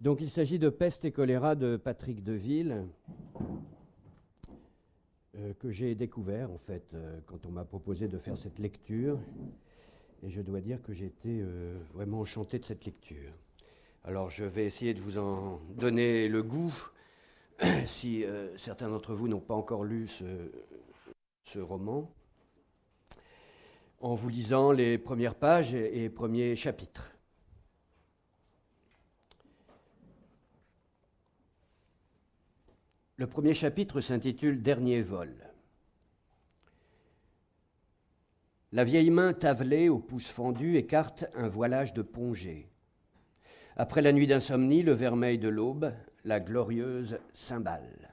Donc il s'agit de Peste et choléra de Patrick Deville, euh, que j'ai découvert en fait euh, quand on m'a proposé de faire cette lecture. Et je dois dire que j'ai été euh, vraiment enchanté de cette lecture. Alors je vais essayer de vous en donner le goût, si certains d'entre vous n'ont pas encore lu ce, roman, en vous lisant les premières pages et premiers chapitres. Le premier chapitre s'intitule Dernier vol. La vieille main tavelée aux pouces fendus écarte un voilage de pongée. Après la nuit d'insomnie, le vermeil de l'aube, la glorieuse cymbale.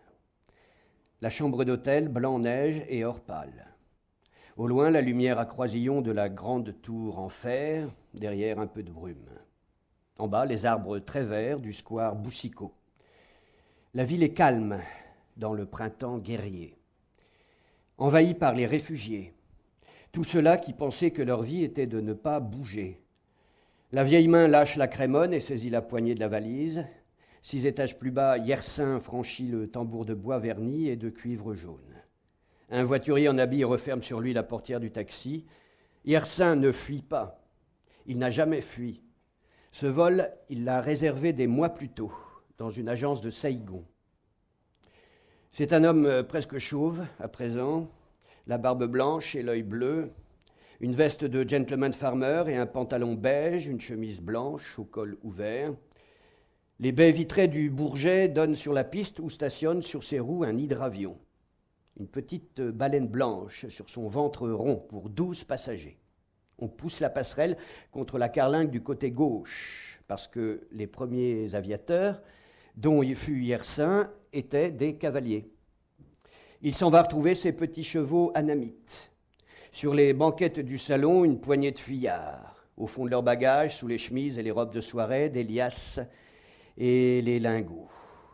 La chambre d'hôtel, blanc-neige et or pâle. Au loin, la lumière à croisillon de la grande tour en fer, derrière un peu de brume. En bas, les arbres très verts du square Boussicot. La ville est calme dans le printemps guerrier, envahie par les réfugiés, tous ceux-là qui pensaient que leur vie était de ne pas bouger. La vieille main lâche la crémone et saisit la poignée de la valise. Six étages plus bas, Yersin franchit le tambour de bois verni et de cuivre jaune. Un voiturier en habit referme sur lui la portière du taxi. Yersin ne fuit pas. Il n'a jamais fui. Ce vol, il l'a réservé des mois plus tôt dans une agence de Saigon. C'est un homme euh, presque chauve, à présent, la barbe blanche et l'œil bleu, une veste de gentleman farmer et un pantalon beige, une chemise blanche au col ouvert. Les baies vitrées du Bourget donnent sur la piste où stationne sur ses roues un hydravion. Une petite euh, baleine blanche sur son ventre rond pour douze passagers. On pousse la passerelle contre la carlingue du côté gauche, parce que les premiers aviateurs, dont il fut hier saint étaient des cavaliers. Il s'en va retrouver ses petits chevaux anamites. Sur les banquettes du salon, une poignée de fuyards. Au fond de leurs bagages, sous les chemises et les robes de soirée, des liasses et les lingots.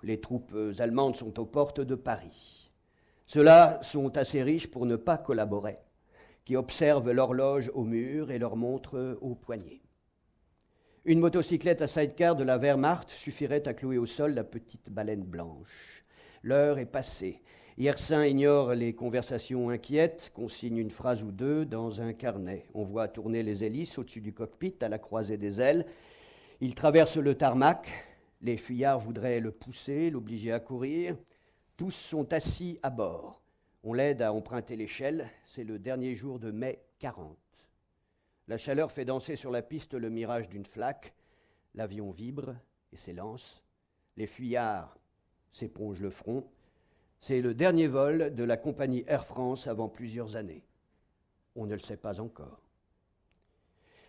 Les troupes allemandes sont aux portes de Paris. Ceux-là sont assez riches pour ne pas collaborer, qui observent l'horloge au mur et leur montre au poignet. Une motocyclette à sidecar de la Wehrmacht suffirait à clouer au sol la petite baleine blanche. L'heure est passée. Yersin ignore les conversations inquiètes, consigne une phrase ou deux dans un carnet. On voit tourner les hélices au-dessus du cockpit à la croisée des ailes. Il traverse le tarmac. Les fuyards voudraient le pousser, l'obliger à courir. Tous sont assis à bord. On l'aide à emprunter l'échelle. C'est le dernier jour de mai 40. La chaleur fait danser sur la piste le mirage d'une flaque. L'avion vibre et s'élance. Les fuyards s'épongent le front. C'est le dernier vol de la compagnie Air France avant plusieurs années. On ne le sait pas encore.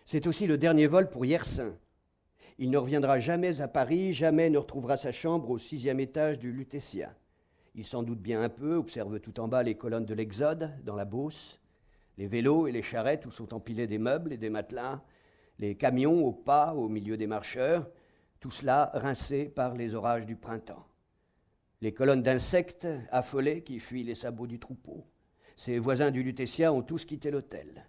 C'est aussi le dernier vol pour Yersin. Il ne reviendra jamais à Paris, jamais ne retrouvera sa chambre au sixième étage du Lutetia. Il s'en doute bien un peu, observe tout en bas les colonnes de l'Exode, dans la Beauce. Les vélos et les charrettes où sont empilés des meubles et des matelas, les camions au pas au milieu des marcheurs, tout cela rincé par les orages du printemps. Les colonnes d'insectes affolées qui fuient les sabots du troupeau. Ses voisins du Lutetia ont tous quitté l'hôtel.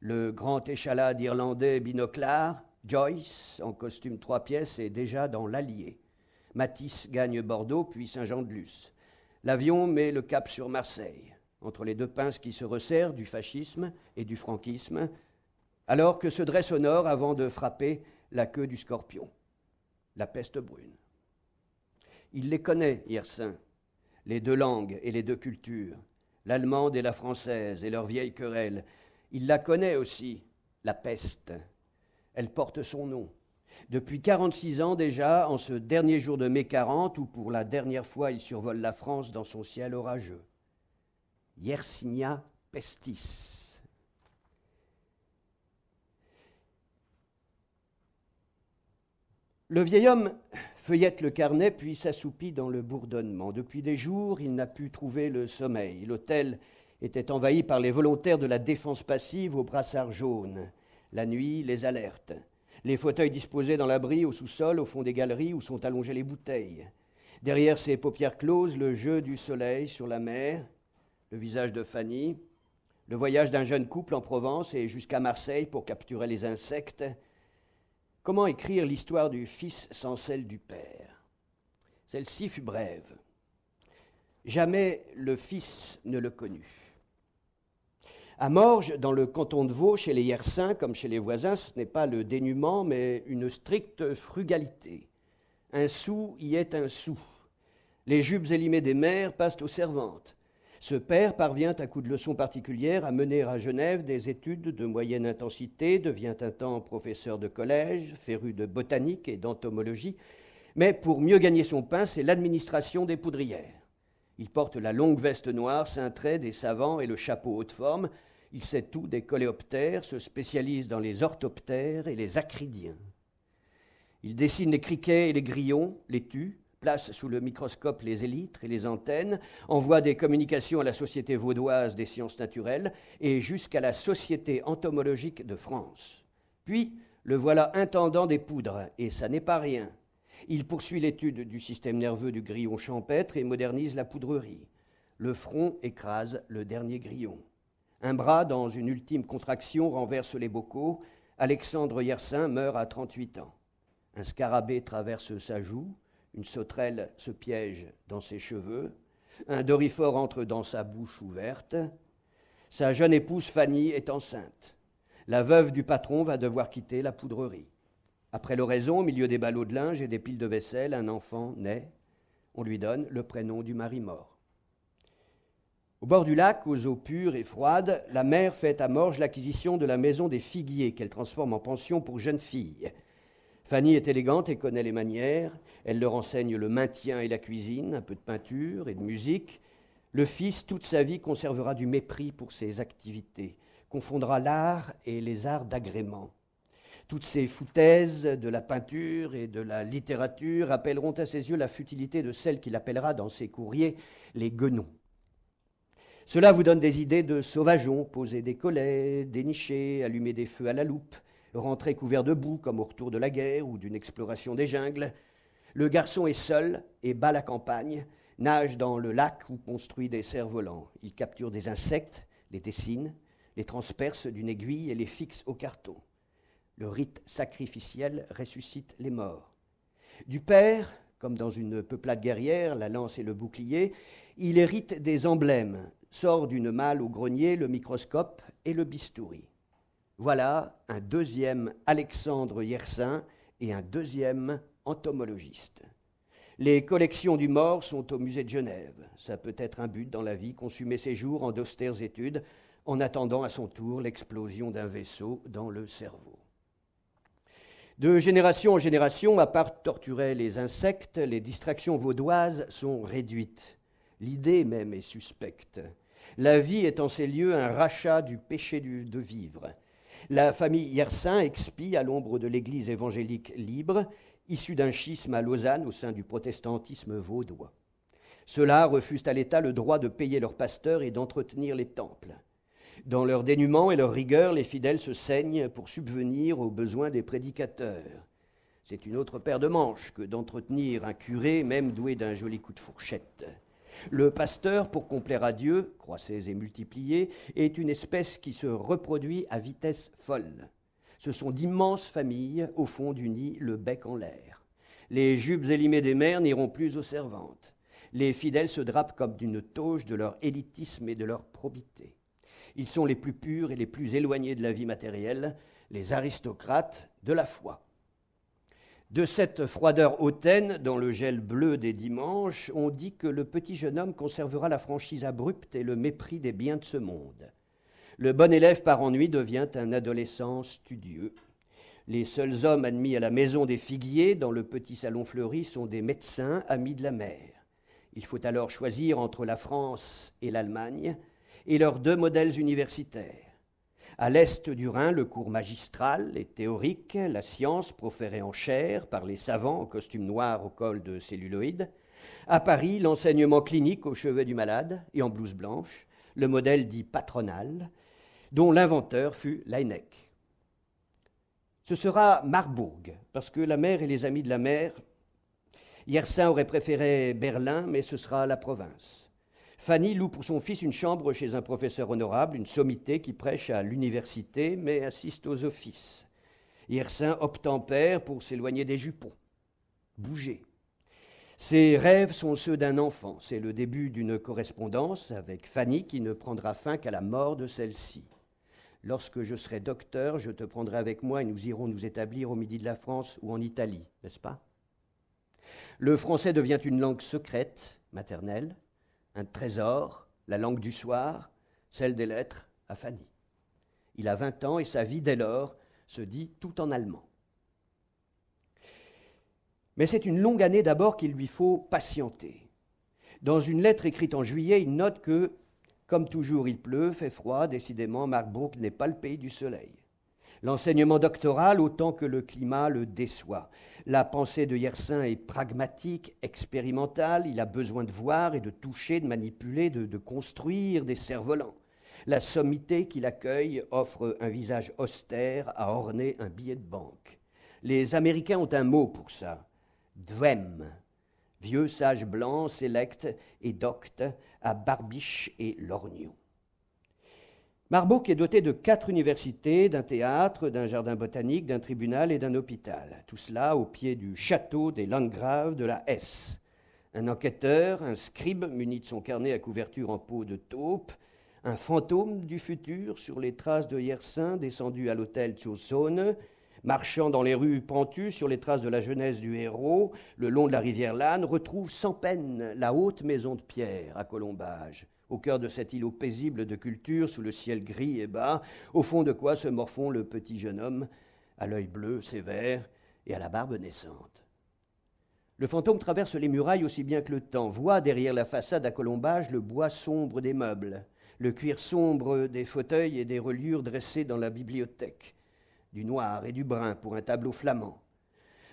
Le grand échalade irlandais Binoclar, Joyce, en costume trois pièces, est déjà dans l'Allier. Matisse gagne Bordeaux, puis Saint-Jean-de-Luz. L'avion met le cap sur Marseille entre les deux pinces qui se resserrent du fascisme et du franquisme, alors que se dresse au nord avant de frapper la queue du scorpion, la peste brune. Il les connaît, Yersin, les deux langues et les deux cultures, l'allemande et la française et leur vieille querelle. Il la connaît aussi, la peste. Elle porte son nom. Depuis 46 ans déjà, en ce dernier jour de mai 40, où pour la dernière fois il survole la France dans son ciel orageux. Yersinia pestis. Le vieil homme feuillette le carnet puis s'assoupit dans le bourdonnement. Depuis des jours, il n'a pu trouver le sommeil. L'hôtel était envahi par les volontaires de la défense passive aux brassards jaunes. La nuit, les alertes. Les fauteuils disposés dans l'abri, au sous-sol, au fond des galeries où sont allongées les bouteilles. Derrière ses paupières closes, le jeu du soleil sur la mer, le visage de Fanny, le voyage d'un jeune couple en Provence et jusqu'à Marseille pour capturer les insectes. Comment écrire l'histoire du fils sans celle du père Celle-ci fut brève. Jamais le fils ne le connut. À Morges, dans le canton de Vaud, chez les Yersins, comme chez les voisins, ce n'est pas le dénuement, mais une stricte frugalité. Un sou y est un sou. Les jupes élimées des mères passent aux servantes. Ce père parvient à coups de leçons particulières à mener à Genève des études de moyenne intensité, devient un temps professeur de collège, féru de botanique et d'entomologie, mais pour mieux gagner son pain, c'est l'administration des poudrières. Il porte la longue veste noire cintrée des savants et le chapeau haute forme. Il sait tout des coléoptères, se spécialise dans les orthoptères et les acridiens. Il dessine les criquets et les grillons, les tues place sous le microscope les élytres et les antennes, envoie des communications à la Société vaudoise des sciences naturelles et jusqu'à la Société entomologique de France. Puis, le voilà intendant des poudres, et ça n'est pas rien. Il poursuit l'étude du système nerveux du grillon champêtre et modernise la poudrerie. Le front écrase le dernier grillon. Un bras, dans une ultime contraction, renverse les bocaux. Alexandre Yersin meurt à 38 ans. Un scarabée traverse sa joue. Une sauterelle se piège dans ses cheveux. Un dorifort entre dans sa bouche ouverte. Sa jeune épouse Fanny est enceinte. La veuve du patron va devoir quitter la poudrerie. Après l'oraison, au milieu des ballots de linge et des piles de vaisselle, un enfant naît. On lui donne le prénom du mari mort. Au bord du lac, aux eaux pures et froides, la mère fait à Morges l'acquisition de la maison des figuiers qu'elle transforme en pension pour jeunes filles. Fanny est élégante et connaît les manières. Elle leur enseigne le maintien et la cuisine, un peu de peinture et de musique. Le fils, toute sa vie, conservera du mépris pour ses activités, confondra l'art et les arts d'agrément. Toutes ces foutaises de la peinture et de la littérature appelleront à ses yeux la futilité de celle qu'il appellera dans ses courriers les guenons. Cela vous donne des idées de sauvageons, poser des collets, dénicher, allumer des feux à la loupe, rentrer couvert de boue comme au retour de la guerre ou d'une exploration des jungles. Le garçon est seul et bat la campagne, nage dans le lac ou construit des cerfs-volants. Il capture des insectes, les dessine, les transperce d'une aiguille et les fixe au carton. Le rite sacrificiel ressuscite les morts. Du père, comme dans une peuplade guerrière, la lance et le bouclier, il hérite des emblèmes, sort d'une malle au grenier le microscope et le bistouri. Voilà un deuxième Alexandre Yersin et un deuxième entomologiste. Les collections du mort sont au musée de Genève. Ça peut être un but dans la vie, consumer ses jours en d'austères études, en attendant à son tour l'explosion d'un vaisseau dans le cerveau. De génération en génération, à part torturer les insectes, les distractions vaudoises sont réduites. L'idée même est suspecte. La vie est en ces lieux un rachat du péché de vivre. La famille Yersin expie à l'ombre de l'Église évangélique libre, issue d'un schisme à Lausanne au sein du protestantisme vaudois. Ceux-là refusent à l'État le droit de payer leurs pasteurs et d'entretenir les temples. Dans leur dénuement et leur rigueur, les fidèles se saignent pour subvenir aux besoins des prédicateurs. C'est une autre paire de manches que d'entretenir un curé, même doué d'un joli coup de fourchette. Le pasteur, pour complaire à Dieu, croissez et multipliez, est une espèce qui se reproduit à vitesse folle. Ce sont d'immenses familles au fond du nid, le bec en l'air. Les jupes élimées des mères n'iront plus aux servantes. Les fidèles se drapent comme d'une tauge de leur élitisme et de leur probité. Ils sont les plus purs et les plus éloignés de la vie matérielle, les aristocrates de la foi. De cette froideur hautaine, dans le gel bleu des dimanches, on dit que le petit jeune homme conservera la franchise abrupte et le mépris des biens de ce monde. Le bon élève par ennui devient un adolescent studieux. Les seuls hommes admis à la maison des figuiers, dans le petit salon fleuri, sont des médecins amis de la mère. Il faut alors choisir entre la France et l'Allemagne et leurs deux modèles universitaires. À l'est du Rhin, le cours magistral et théorique, la science proférée en chair par les savants en costume noir au col de celluloïde À Paris, l'enseignement clinique au chevet du malade et en blouse blanche, le modèle dit patronal, dont l'inventeur fut Leineck. Ce sera Marbourg, parce que la mer et les amis de la mer, Yersin aurait préféré Berlin, mais ce sera la province. Fanny loue pour son fils une chambre chez un professeur honorable, une sommité qui prêche à l'université mais assiste aux offices. en père pour s'éloigner des jupons. Bouger. Ses rêves sont ceux d'un enfant. C'est le début d'une correspondance avec Fanny qui ne prendra fin qu'à la mort de celle-ci. Lorsque je serai docteur, je te prendrai avec moi et nous irons nous établir au midi de la France ou en Italie, n'est-ce pas Le français devient une langue secrète, maternelle un trésor, la langue du soir, celle des lettres, à Fanny. Il a 20 ans et sa vie, dès lors, se dit tout en allemand. Mais c'est une longue année d'abord qu'il lui faut patienter. Dans une lettre écrite en juillet, il note que, comme toujours, il pleut, fait froid, décidément, Marbourg n'est pas le pays du soleil. L'enseignement doctoral autant que le climat le déçoit. La pensée de Yersin est pragmatique, expérimentale, il a besoin de voir et de toucher, de manipuler, de, construire des cerfs-volants. La sommité qu'il accueille offre un visage austère à orner un billet de banque. Les Américains ont un mot pour ça, dwem. Vieux sage blanc, sélect et docte à barbiche et lorgnon. Marbourg est doté de quatre universités, d'un théâtre, d'un jardin botanique, d'un tribunal et d'un hôpital. Tout cela au pied du château des Landgraves de la Hesse. Un enquêteur, un scribe muni de son carnet à couverture en peau de taupe, un fantôme du futur sur les traces de Yersin descendu à l'hôtel Tsossone, marchant dans les rues pentues sur les traces de la jeunesse du héros, le long de la rivière Lannes, retrouve sans peine la haute maison de pierre à Colombage au cœur de cet îlot paisible de culture, sous le ciel gris et bas, au fond de quoi se morfond le petit jeune homme, à l'œil bleu, sévère, et à la barbe naissante. Le fantôme traverse les murailles aussi bien que le temps, voit derrière la façade à colombage le bois sombre des meubles, le cuir sombre des fauteuils et des reliures dressées dans la bibliothèque, du noir et du brun pour un tableau flamand.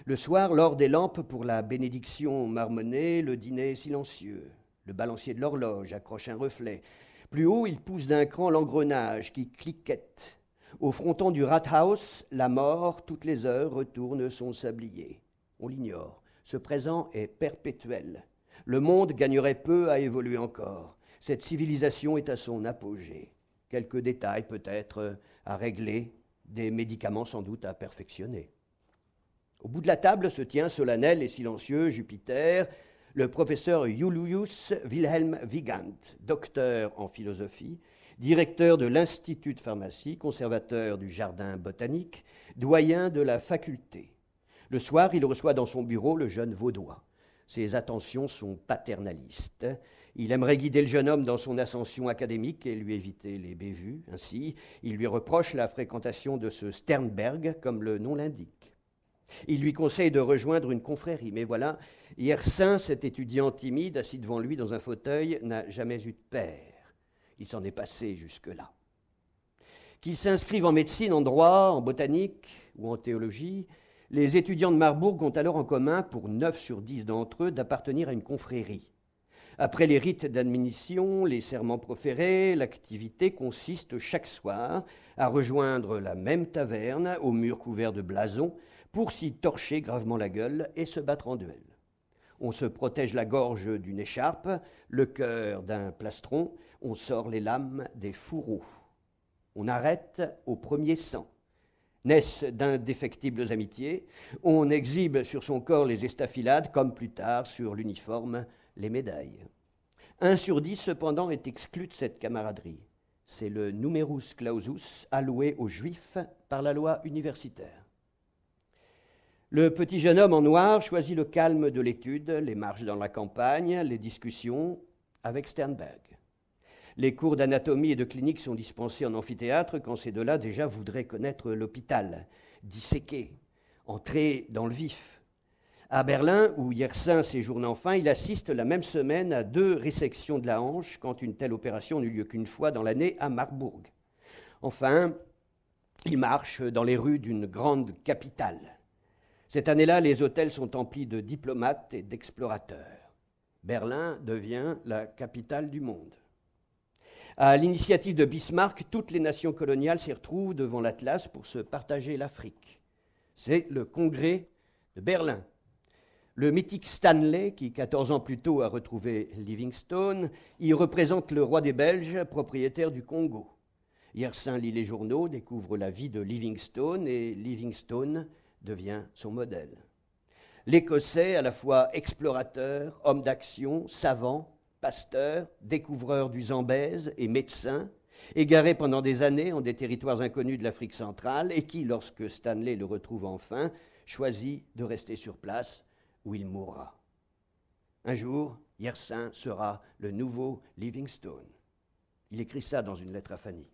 Le soir, l'or des lampes pour la bénédiction marmonnée, le dîner silencieux. Le balancier de l'horloge accroche un reflet. Plus haut, il pousse d'un cran l'engrenage qui cliquette. Au fronton du Rathaus, la mort, toutes les heures, retourne son sablier. On l'ignore. Ce présent est perpétuel. Le monde gagnerait peu à évoluer encore. Cette civilisation est à son apogée. Quelques détails peut-être à régler, des médicaments sans doute à perfectionner. Au bout de la table se tient solennel et silencieux Jupiter, le professeur Julius Wilhelm Wigand, docteur en philosophie, directeur de l'Institut de pharmacie, conservateur du jardin botanique, doyen de la faculté. Le soir, il reçoit dans son bureau le jeune Vaudois. Ses attentions sont paternalistes. Il aimerait guider le jeune homme dans son ascension académique et lui éviter les bévues. Ainsi, il lui reproche la fréquentation de ce Sternberg, comme le nom l'indique. Il lui conseille de rejoindre une confrérie, mais voilà, hier saint, cet étudiant timide, assis devant lui dans un fauteuil, n'a jamais eu de père. Il s'en est passé jusque-là. Qu'ils s'inscrivent en médecine, en droit, en botanique ou en théologie, les étudiants de Marbourg ont alors en commun, pour 9 sur 10 d'entre eux, d'appartenir à une confrérie. Après les rites d'admission, les serments proférés, l'activité consiste chaque soir à rejoindre la même taverne, au mur couvert de blasons, pour s'y torcher gravement la gueule et se battre en duel. On se protège la gorge d'une écharpe, le cœur d'un plastron, on sort les lames des fourreaux. On arrête au premier sang. Naissent d'indéfectibles amitiés, on exhibe sur son corps les estafilades comme plus tard sur l'uniforme les médailles. Un sur dix cependant est exclu de cette camaraderie. C'est le numerus clausus alloué aux juifs par la loi universitaire. Le petit jeune homme en noir choisit le calme de l'étude, les marches dans la campagne, les discussions avec Sternberg. Les cours d'anatomie et de clinique sont dispensés en amphithéâtre quand ces deux-là déjà voudraient connaître l'hôpital, disséquer, entrer dans le vif. À Berlin, où Yersin séjourne enfin, il assiste la même semaine à deux résections de la hanche quand une telle opération n'eut lieu qu'une fois dans l'année à Marbourg. Enfin, il marche dans les rues d'une grande capitale. Cette année-là, les hôtels sont emplis de diplomates et d'explorateurs. Berlin devient la capitale du monde. À l'initiative de Bismarck, toutes les nations coloniales s'y retrouvent devant l'Atlas pour se partager l'Afrique. C'est le congrès de Berlin. Le mythique Stanley, qui 14 ans plus tôt a retrouvé Livingstone, y représente le roi des Belges, propriétaire du Congo. Yersin lit les journaux, découvre la vie de Livingstone et Livingstone devient son modèle. L'Écossais, à la fois explorateur, homme d'action, savant, pasteur, découvreur du Zambèze et médecin, égaré pendant des années en des territoires inconnus de l'Afrique centrale, et qui, lorsque Stanley le retrouve enfin, choisit de rester sur place où il mourra. Un jour, Yersin sera le nouveau Livingstone. Il écrit ça dans une lettre à Fanny.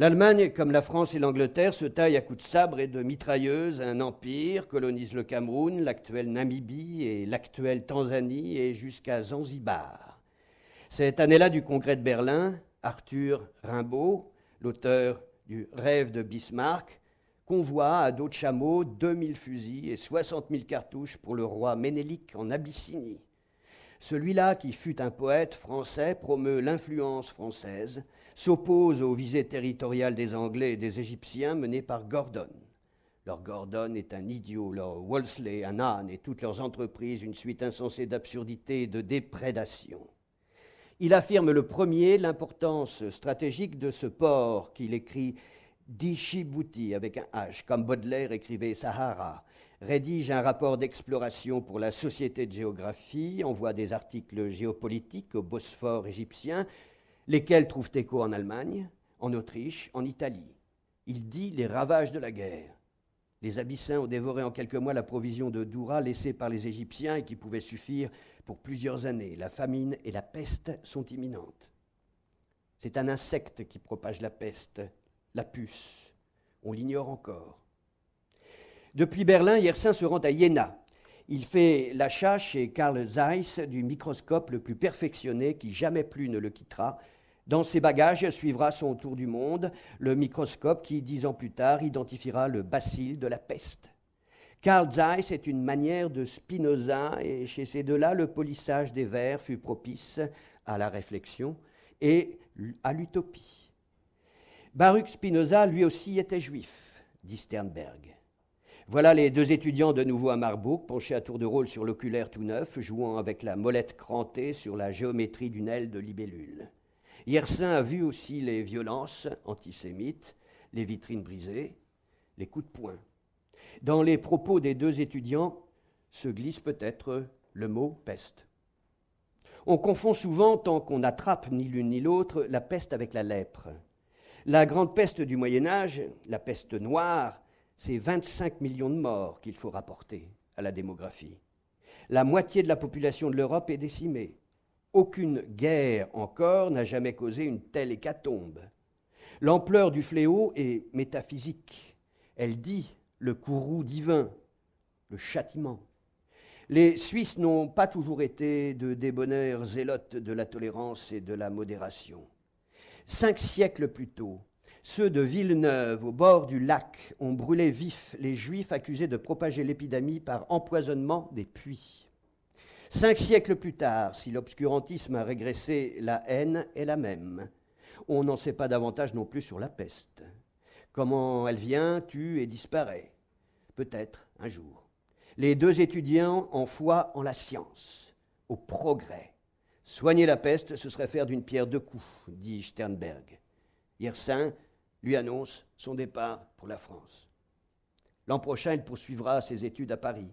L'Allemagne, comme la France et l'Angleterre, se taille à coups de sabre et de mitrailleuse un empire, colonise le Cameroun, l'actuelle Namibie et l'actuelle Tanzanie et jusqu'à Zanzibar. Cette année-là du congrès de Berlin, Arthur Rimbaud, l'auteur du Rêve de Bismarck, convoie à dos de chameau 2000 fusils et 60 000 cartouches pour le roi Ménélique en Abyssinie. Celui-là, qui fut un poète français, promeut l'influence française, s'oppose aux visées territoriales des Anglais et des Égyptiens menées par Gordon. Leur Gordon est un idiot, leur Wolseley un âne, et toutes leurs entreprises une suite insensée d'absurdités et de déprédations. Il affirme le premier l'importance stratégique de ce port qu'il écrit Dishibouti avec un H, comme Baudelaire écrivait Sahara, rédige un rapport d'exploration pour la Société de géographie, envoie des articles géopolitiques au Bosphore égyptien, lesquels trouvent écho en Allemagne, en Autriche, en Italie. Il dit les ravages de la guerre. Les Abyssins ont dévoré en quelques mois la provision de Doura laissée par les Égyptiens et qui pouvait suffire pour plusieurs années. La famine et la peste sont imminentes. C'est un insecte qui propage la peste, la puce. On l'ignore encore. Depuis Berlin, Yersin se rend à Iéna. Il fait l'achat chez Karl Zeiss du microscope le plus perfectionné qui jamais plus ne le quittera, dans ses bagages suivra son tour du monde le microscope qui, dix ans plus tard, identifiera le bacille de la peste. Carl Zeiss est une manière de Spinoza, et chez ces deux-là, le polissage des vers fut propice à la réflexion et à l'utopie. Baruch Spinoza, lui aussi, était juif, dit Sternberg. Voilà les deux étudiants de nouveau à Marbourg, penchés à tour de rôle sur l'oculaire tout neuf, jouant avec la molette crantée sur la géométrie d'une aile de libellule. Yersin a vu aussi les violences antisémites, les vitrines brisées, les coups de poing. Dans les propos des deux étudiants se glisse peut-être le mot peste. On confond souvent, tant qu'on n'attrape ni l'une ni l'autre, la peste avec la lèpre. La grande peste du Moyen Âge, la peste noire, c'est 25 millions de morts qu'il faut rapporter à la démographie. La moitié de la population de l'Europe est décimée. Aucune guerre encore n'a jamais causé une telle hécatombe. L'ampleur du fléau est métaphysique. Elle dit le courroux divin, le châtiment. Les Suisses n'ont pas toujours été de débonnaires zélotes de la tolérance et de la modération. Cinq siècles plus tôt, ceux de Villeneuve, au bord du lac, ont brûlé vifs les Juifs accusés de propager l'épidémie par empoisonnement des puits. Cinq siècles plus tard, si l'obscurantisme a régressé, la haine est la même. On n'en sait pas davantage non plus sur la peste. Comment elle vient, tue et disparaît. Peut-être un jour. Les deux étudiants en foi en la science, au progrès. Soigner la peste, ce serait faire d'une pierre deux coups, dit Sternberg. Yersin lui annonce son départ pour la France. L'an prochain, il poursuivra ses études à Paris.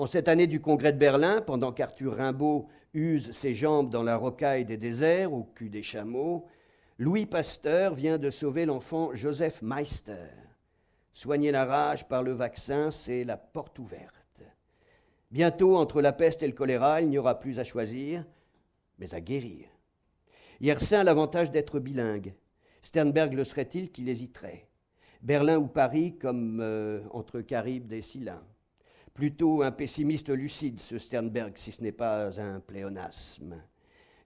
En cette année du Congrès de Berlin, pendant qu'Arthur Rimbaud use ses jambes dans la rocaille des déserts, au cul des chameaux, Louis Pasteur vient de sauver l'enfant Joseph Meister. Soigner la rage par le vaccin, c'est la porte ouverte. Bientôt, entre la peste et le choléra, il n'y aura plus à choisir, mais à guérir. Yersin a l'avantage d'être bilingue. Sternberg le serait-il qu'il hésiterait. Berlin ou Paris, comme euh, entre Caribes et Silla. Plutôt un pessimiste lucide, ce Sternberg, si ce n'est pas un pléonasme.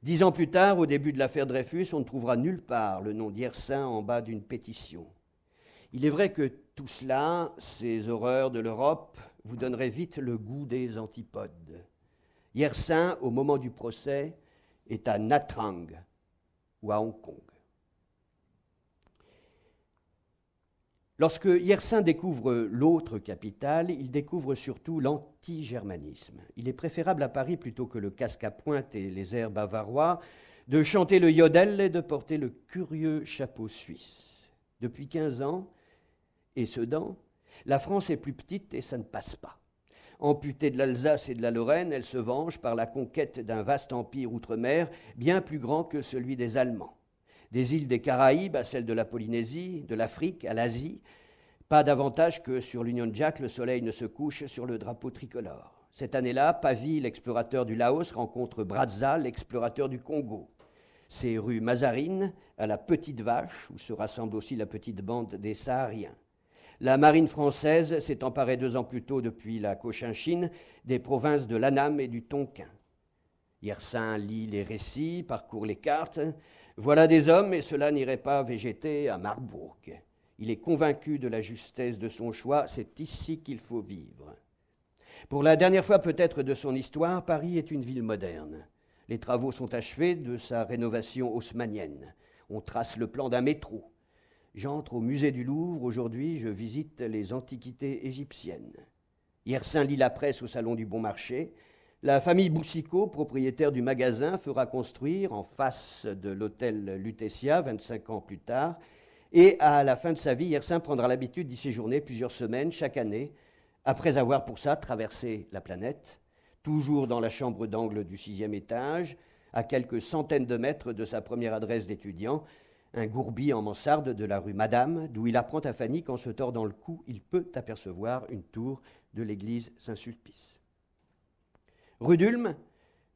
Dix ans plus tard, au début de l'affaire Dreyfus, on ne trouvera nulle part le nom d'Hiersin en bas d'une pétition. Il est vrai que tout cela, ces horreurs de l'Europe, vous donneraient vite le goût des antipodes. Yersin, au moment du procès, est à Natrang ou à Hong Kong. Lorsque Yersin découvre l'autre capitale, il découvre surtout l'anti-germanisme. Il est préférable à Paris, plutôt que le casque à pointe et les airs bavarois, de chanter le yodel et de porter le curieux chapeau suisse. Depuis 15 ans, et Sedan, la France est plus petite et ça ne passe pas. Amputée de l'Alsace et de la Lorraine, elle se venge par la conquête d'un vaste empire outre-mer, bien plus grand que celui des Allemands des îles des Caraïbes à celles de la Polynésie, de l'Afrique à l'Asie, pas davantage que sur l'Union Jack, le soleil ne se couche sur le drapeau tricolore. Cette année-là, Pavie, l'explorateur du Laos, rencontre Brazza, l'explorateur du Congo. C'est rue Mazarine, à la Petite Vache, où se rassemble aussi la petite bande des Sahariens. La marine française s'est emparée deux ans plus tôt, depuis la Cochinchine, des provinces de l'Anam et du Tonkin. Yersin lit les récits, parcourt les cartes, voilà des hommes, et cela n'irait pas végéter à Marbourg. Il est convaincu de la justesse de son choix, c'est ici qu'il faut vivre. Pour la dernière fois peut-être de son histoire, Paris est une ville moderne. Les travaux sont achevés de sa rénovation haussmanienne. On trace le plan d'un métro. J'entre au musée du Louvre, aujourd'hui je visite les antiquités égyptiennes. Hier Saint lit la presse au Salon du Bon Marché, la famille Boussicot, propriétaire du magasin, fera construire en face de l'hôtel Lutetia, 25 ans plus tard, et à la fin de sa vie, Yersin prendra l'habitude d'y séjourner plusieurs semaines chaque année, après avoir pour ça traversé la planète, toujours dans la chambre d'angle du sixième étage, à quelques centaines de mètres de sa première adresse d'étudiant, un gourbi en mansarde de la rue Madame, d'où il apprend à Fanny qu'en se tordant le cou, il peut apercevoir une tour de l'église Saint-Sulpice. Rue d'Ulm,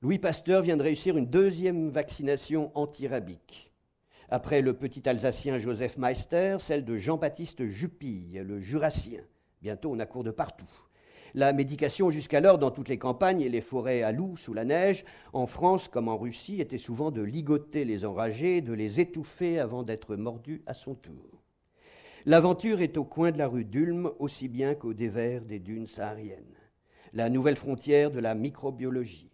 Louis Pasteur vient de réussir une deuxième vaccination antirabique. Après le petit Alsacien Joseph Meister, celle de Jean-Baptiste Jupille, le Jurassien. Bientôt, on a cours de partout. La médication jusqu'alors dans toutes les campagnes et les forêts à loups sous la neige, en France comme en Russie, était souvent de ligoter les enragés, de les étouffer avant d'être mordus à son tour. L'aventure est au coin de la rue d'Ulm aussi bien qu'au dévers des dunes sahariennes la nouvelle frontière de la microbiologie.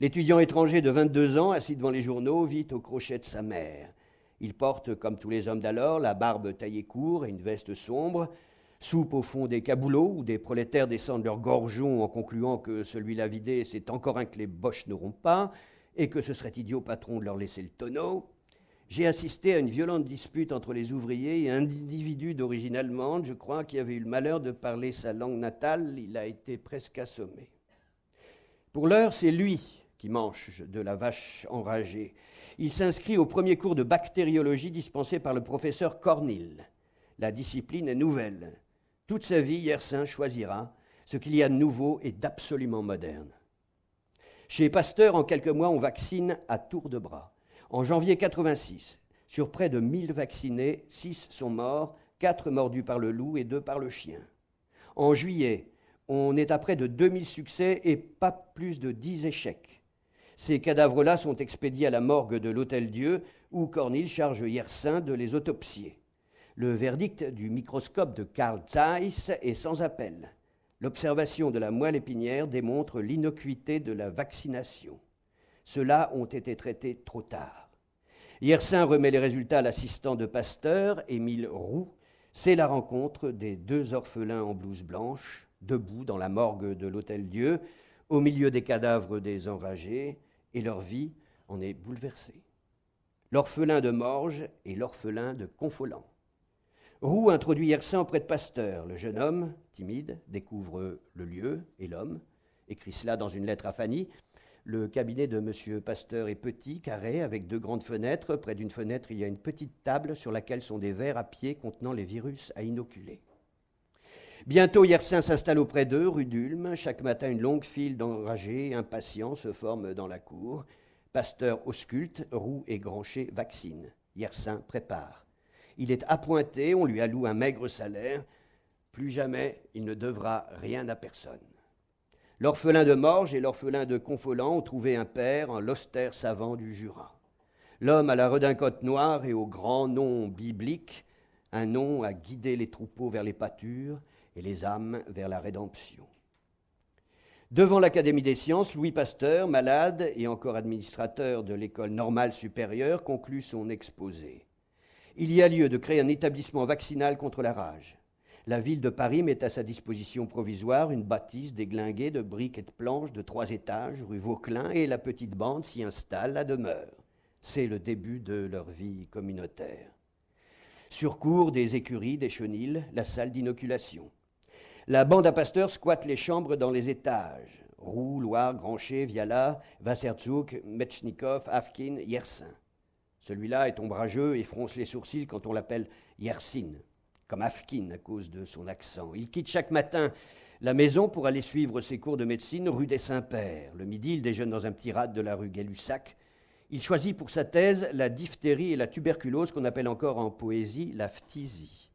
L'étudiant étranger de 22 ans, assis devant les journaux, vit au crochet de sa mère. Il porte, comme tous les hommes d'alors, la barbe taillée court et une veste sombre, soupe au fond des caboulots où des prolétaires descendent leurs gorgeons en concluant que celui-là vidé, c'est encore un que les boches n'auront pas et que ce serait idiot patron de leur laisser le tonneau. J'ai assisté à une violente dispute entre les ouvriers et un individu d'origine allemande, je crois, qui avait eu le malheur de parler sa langue natale. Il a été presque assommé. Pour l'heure, c'est lui qui mange de la vache enragée. Il s'inscrit au premier cours de bactériologie dispensé par le professeur Cornil. La discipline est nouvelle. Toute sa vie, Hersin choisira ce qu'il y a de nouveau et d'absolument moderne. Chez Pasteur, en quelques mois, on vaccine à tour de bras. En janvier 86, sur près de 1000 vaccinés, 6 sont morts, 4 mordus par le loup et 2 par le chien. En juillet, on est à près de 2000 succès et pas plus de 10 échecs. Ces cadavres-là sont expédiés à la morgue de l'Hôtel Dieu, où Cornille charge Yersin de les autopsier. Le verdict du microscope de Karl Zeiss est sans appel. L'observation de la moelle épinière démontre l'innocuité de la vaccination. Ceux-là ont été traités trop tard. Yersin remet les résultats à l'assistant de Pasteur, Émile Roux. C'est la rencontre des deux orphelins en blouse blanche, debout dans la morgue de l'Hôtel Dieu, au milieu des cadavres des enragés, et leur vie en est bouleversée. L'orphelin de Morges et l'orphelin de Confolant. Roux introduit Yersin auprès de Pasteur. Le jeune homme, timide, découvre le lieu et l'homme, écrit cela dans une lettre à Fanny. Le cabinet de M. Pasteur est petit, carré, avec deux grandes fenêtres. Près d'une fenêtre, il y a une petite table sur laquelle sont des verres à pied contenant les virus à inoculer. Bientôt, Yersin s'installe auprès d'eux, rue d'Ulm. Chaque matin, une longue file d'enragés, impatients, se forme dans la cour. Pasteur ausculte, Roux et Grancher vaccine. Yersin prépare. Il est appointé, on lui alloue un maigre salaire. Plus jamais, il ne devra rien à personne. L'orphelin de Morges et l'orphelin de Confolant ont trouvé un père en l'austère savant du Jura. L'homme à la redingote noire et au grand nom biblique, un nom à guider les troupeaux vers les pâtures et les âmes vers la rédemption. Devant l'Académie des sciences, Louis Pasteur, malade et encore administrateur de l'école normale supérieure, conclut son exposé. Il y a lieu de créer un établissement vaccinal contre la rage. La ville de Paris met à sa disposition provisoire une bâtisse déglinguée de briques et de planches de trois étages, rue Vauquelin, et la petite bande s'y installe à demeure. C'est le début de leur vie communautaire. Surcours des écuries, des chenilles, la salle d'inoculation. La bande à pasteurs squatte les chambres dans les étages. Roux, Loire, Grancher, Viala, Vassertzouk, Metchnikov, Afkin, Yersin. Celui-là est ombrageux et fronce les sourcils quand on l'appelle Yersin comme Afkin à cause de son accent. Il quitte chaque matin la maison pour aller suivre ses cours de médecine rue des Saints-Pères. Le midi, il déjeune dans un petit rade de la rue gay Il choisit pour sa thèse la diphtérie et la tuberculose qu'on appelle encore en poésie la phtisie.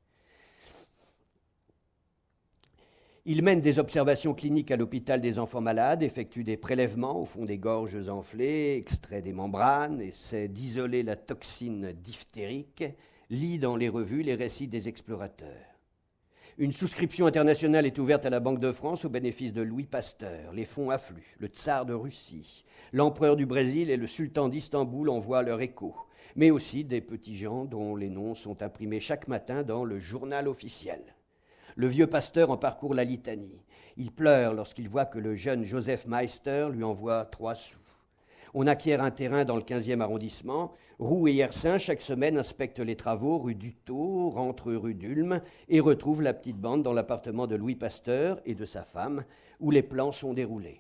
Il mène des observations cliniques à l'hôpital des enfants malades, effectue des prélèvements au fond des gorges enflées, extrait des membranes, essaie d'isoler la toxine diphtérique lit dans les revues les récits des explorateurs. Une souscription internationale est ouverte à la Banque de France au bénéfice de Louis Pasteur. Les fonds affluent. Le tsar de Russie, l'empereur du Brésil et le sultan d'Istanbul envoient leur écho. Mais aussi des petits gens dont les noms sont imprimés chaque matin dans le journal officiel. Le vieux pasteur en parcourt la litanie. Il pleure lorsqu'il voit que le jeune Joseph Meister lui envoie trois sous. On acquiert un terrain dans le 15e arrondissement, Roux et Hersin chaque semaine, inspectent les travaux rue Dutot, rentrent rue d'Ulm et retrouvent la petite bande dans l'appartement de Louis Pasteur et de sa femme, où les plans sont déroulés.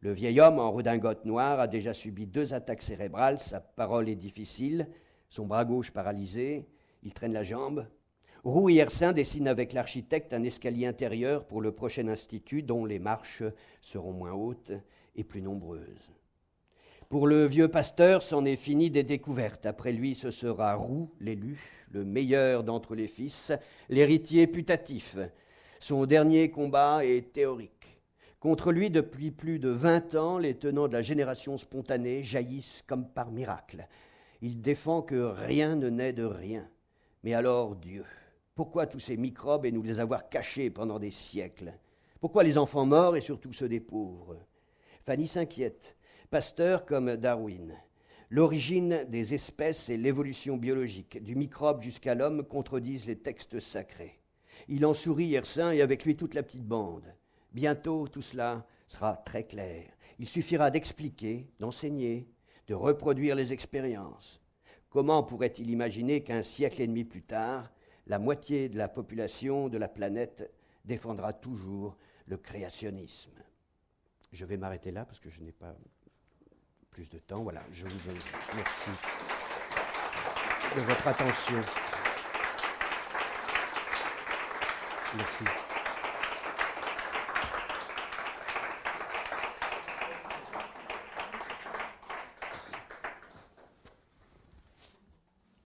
Le vieil homme en redingote noire a déjà subi deux attaques cérébrales, sa parole est difficile, son bras gauche paralysé, il traîne la jambe. Roux et Hersin dessinent avec l'architecte un escalier intérieur pour le prochain institut dont les marches seront moins hautes et plus nombreuses. Pour le vieux pasteur, c'en est fini des découvertes. Après lui, ce sera Roux, l'élu, le meilleur d'entre les fils, l'héritier putatif. Son dernier combat est théorique. Contre lui, depuis plus de vingt ans, les tenants de la génération spontanée jaillissent comme par miracle. Il défend que rien ne naît de rien. Mais alors, Dieu, pourquoi tous ces microbes et nous les avoir cachés pendant des siècles Pourquoi les enfants morts et surtout ceux des pauvres Fanny s'inquiète, Pasteur comme Darwin. L'origine des espèces et l'évolution biologique, du microbe jusqu'à l'homme, contredisent les textes sacrés. Il en sourit Hersin et avec lui toute la petite bande. Bientôt tout cela sera très clair. Il suffira d'expliquer, d'enseigner, de reproduire les expériences. Comment pourrait-il imaginer qu'un siècle et demi plus tard, la moitié de la population de la planète défendra toujours le créationnisme je vais m'arrêter là parce que je n'ai pas plus de temps. Voilà, je vous remercie de votre attention. Merci.